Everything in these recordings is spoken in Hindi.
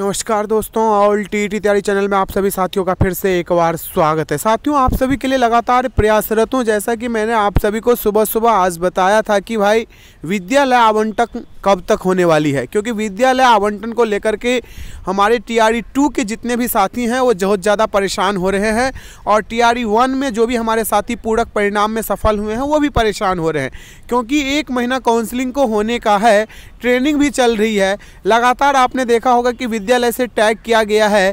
नमस्कार दोस्तों ऑल टी टी तैयारी चैनल में आप सभी साथियों का फिर से एक बार स्वागत है साथियों आप सभी के लिए लगातार प्रयासरत हूँ जैसा कि मैंने आप सभी को सुबह सुबह आज बताया था कि भाई विद्यालय आवंटन कब तक होने वाली है क्योंकि विद्यालय आवंटन को लेकर के हमारे टी आर टू के जितने भी साथी हैं वो बहुत ज़्यादा परेशान हो रहे हैं और टी आर वन में जो भी हमारे साथी पूरक परिणाम में सफल हुए हैं वो भी परेशान हो रहे हैं क्योंकि एक महीना काउंसलिंग को होने का है ट्रेनिंग भी चल रही है लगातार आपने देखा होगा कि विद्यालय से टैग किया गया है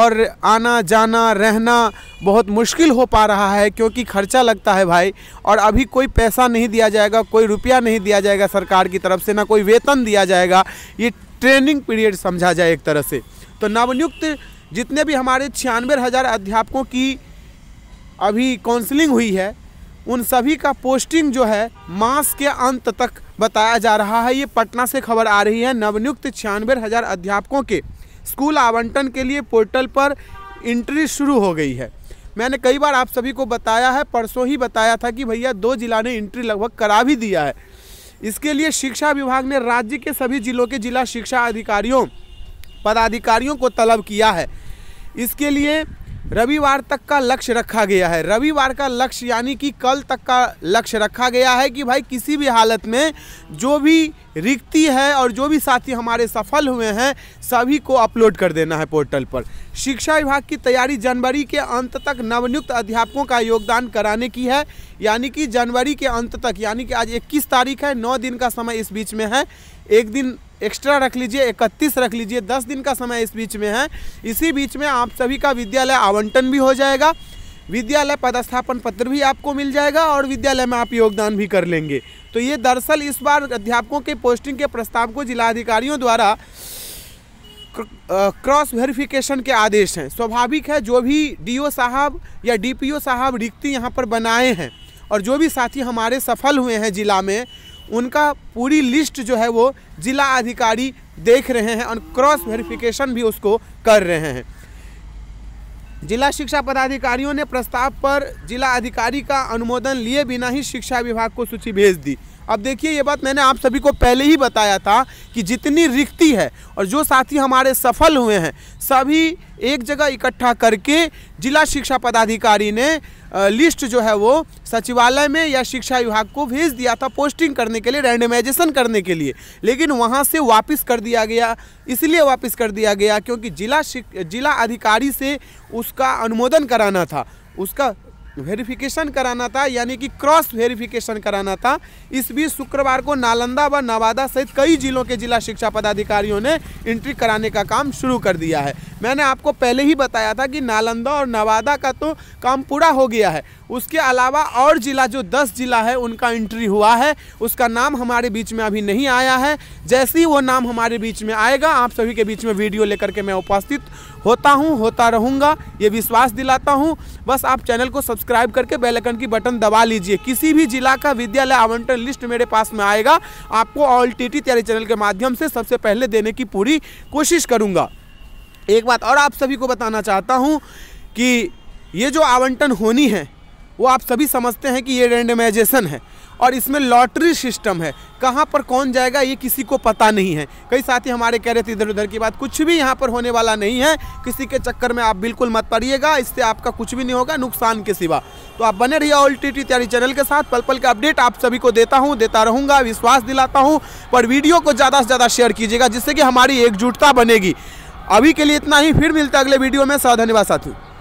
और आना जाना रहना बहुत मुश्किल हो पा रहा है क्योंकि खर्चा लगता है भाई और अभी कोई पैसा नहीं दिया जाएगा कोई रुपया नहीं दिया जाएगा सरकार की तरफ से ना कोई वेतन दिया जाएगा ये ट्रेनिंग पीरियड समझा जाए एक तरह से तो नवनियुक्त जितने भी हमारे छियानवे हज़ार अध्यापकों की अभी काउंसलिंग हुई है उन सभी का पोस्टिंग जो है मास के अंत तक बताया जा रहा है ये पटना से खबर आ रही है नवनियुक्त छियानवे हज़ार अध्यापकों के स्कूल आवंटन के लिए पोर्टल पर इंट्री शुरू हो गई है मैंने कई बार आप सभी को बताया है परसों ही बताया था कि भैया दो जिला ने इंट्री लगभग करा भी दिया है इसके लिए शिक्षा विभाग ने राज्य के सभी जिलों के जिला शिक्षा अधिकारियों पदाधिकारियों को तलब किया है इसके लिए रविवार तक का लक्ष्य रखा गया है रविवार का लक्ष्य यानी कि कल तक का लक्ष्य रखा गया है कि भाई किसी भी हालत में जो भी रिक्ति है और जो भी साथी हमारे सफल हुए हैं सभी को अपलोड कर देना है पोर्टल पर शिक्षा विभाग की तैयारी जनवरी के अंत तक नवनियुक्त अध्यापकों का योगदान कराने की है यानी कि जनवरी के अंत तक यानी कि आज 21 तारीख है नौ दिन का समय इस बीच में है एक दिन एक्स्ट्रा रख लीजिए इकतीस रख लीजिए दस दिन का समय इस बीच में है इसी बीच में आप सभी का विद्यालय आवंटन भी हो जाएगा विद्यालय पदस्थापन पत्र भी आपको मिल जाएगा और विद्यालय में आप योगदान भी कर लेंगे तो ये दरअसल इस बार अध्यापकों के पोस्टिंग के प्रस्ताव को जिलाधिकारियों द्वारा क्रॉस वेरिफिकेशन के आदेश हैं स्वाभाविक है जो भी डीओ साहब या डीपीओ साहब रिक्ति यहाँ पर बनाए हैं और जो भी साथी हमारे सफल हुए हैं जिला में उनका पूरी लिस्ट जो है वो जिला अधिकारी देख रहे हैं और क्रॉस वेरिफिकेशन भी उसको कर रहे हैं जिला शिक्षा पदाधिकारियों ने प्रस्ताव पर जिला अधिकारी का अनुमोदन लिए बिना ही शिक्षा विभाग को सूची भेज दी अब देखिए ये बात मैंने आप सभी को पहले ही बताया था कि जितनी रिक्ति है और जो साथी हमारे सफल हुए हैं सभी एक जगह इकट्ठा करके जिला शिक्षा पदाधिकारी ने लिस्ट जो है वो सचिवालय में या शिक्षा विभाग को भेज दिया था पोस्टिंग करने के लिए रैंडमाइजेशन करने के लिए लेकिन वहाँ से वापस कर दिया गया इसलिए वापस कर दिया गया क्योंकि जिला जिला अधिकारी से उसका अनुमोदन कराना था उसका वेरिफिकेशन कराना था यानी कि क्रॉस वेरिफिकेशन कराना था इस बीच शुक्रवार को नालंदा व नवादा सहित कई जिलों के जिला शिक्षा पदाधिकारियों ने एंट्री कराने का काम शुरू कर दिया है मैंने आपको पहले ही बताया था कि नालंदा और नवादा का तो काम पूरा हो गया है उसके अलावा और ज़िला जो दस ज़िला है उनका एंट्री हुआ है उसका नाम हमारे बीच में अभी नहीं आया है जैसे ही वो नाम हमारे बीच में आएगा आप सभी के बीच में वीडियो लेकर के मैं उपस्थित होता हूँ होता रहूँगा ये विश्वास दिलाता हूँ बस आप चैनल को सब्सक्राइब करके बेलकन की बटन दबा लीजिए किसी भी जिला का विद्यालय आवंटन लिस्ट मेरे पास में आएगा आपको ऑल टी टी तैयारी चैनल के माध्यम से सबसे पहले देने की पूरी कोशिश करूँगा एक बात और आप सभी को बताना चाहता हूँ कि ये जो आवंटन होनी है वो आप सभी समझते हैं कि ये रेंडमाइजेशन है और इसमें लॉटरी सिस्टम है कहाँ पर कौन जाएगा ये किसी को पता नहीं है कई साथी हमारे कह रहे थे इधर उधर की बात कुछ भी यहाँ पर होने वाला नहीं है किसी के चक्कर में आप बिल्कुल मत पड़िएगा इससे आपका कुछ भी नहीं होगा नुकसान के सिवा तो आप बने रहिए ऑल टी टी तैयारी चैनल के साथ पल पल के अपडेट आप सभी को देता हूँ देता रहूँगा विश्वास दिलाता हूँ पर वीडियो को ज़्यादा से ज़्यादा शेयर कीजिएगा जिससे कि हमारी एकजुटता बनेगी अभी के लिए इतना ही फिर मिलता है अगले वीडियो में साधन्यवाद साथियों